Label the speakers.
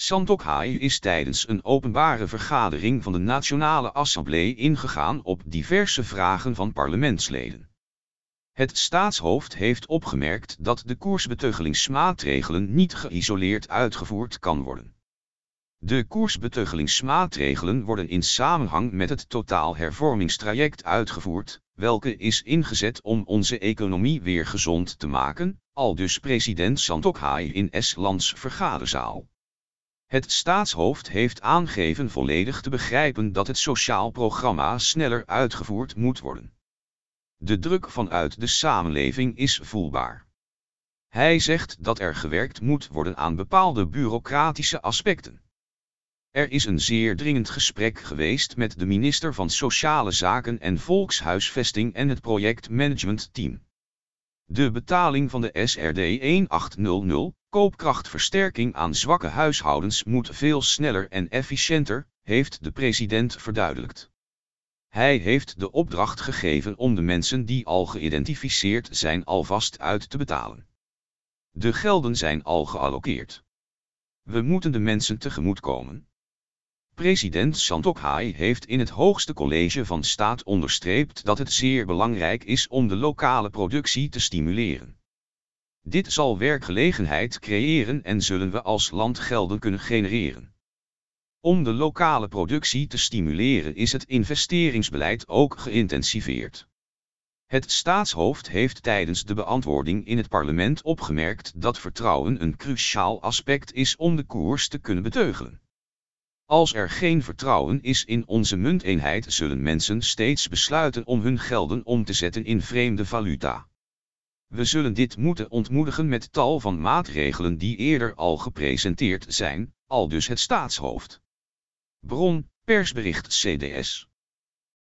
Speaker 1: Santokhai is tijdens een openbare vergadering van de Nationale Assemblée ingegaan op diverse vragen van parlementsleden. Het staatshoofd heeft opgemerkt dat de koersbeteugelingsmaatregelen niet geïsoleerd uitgevoerd kan worden. De koersbeteugelingsmaatregelen worden in samenhang met het totaal hervormingstraject uitgevoerd, welke is ingezet om onze economie weer gezond te maken, aldus president Santokhai in s vergaderzaal. Het staatshoofd heeft aangegeven volledig te begrijpen dat het sociaal programma sneller uitgevoerd moet worden. De druk vanuit de samenleving is voelbaar. Hij zegt dat er gewerkt moet worden aan bepaalde bureaucratische aspecten. Er is een zeer dringend gesprek geweest met de minister van Sociale Zaken en Volkshuisvesting en het projectmanagementteam. De betaling van de SRD 1800 Koopkrachtversterking aan zwakke huishoudens moet veel sneller en efficiënter, heeft de president verduidelijkt. Hij heeft de opdracht gegeven om de mensen die al geïdentificeerd zijn alvast uit te betalen. De gelden zijn al geallockeerd. We moeten de mensen tegemoetkomen. President Santokhai heeft in het hoogste college van staat onderstreept dat het zeer belangrijk is om de lokale productie te stimuleren. Dit zal werkgelegenheid creëren en zullen we als land gelden kunnen genereren. Om de lokale productie te stimuleren is het investeringsbeleid ook geïntensiveerd. Het staatshoofd heeft tijdens de beantwoording in het parlement opgemerkt dat vertrouwen een cruciaal aspect is om de koers te kunnen beteugelen. Als er geen vertrouwen is in onze munteenheid, zullen mensen steeds besluiten om hun gelden om te zetten in vreemde valuta. We zullen dit moeten ontmoedigen met tal van maatregelen die eerder al gepresenteerd zijn, al dus het staatshoofd. Bron, persbericht CDS.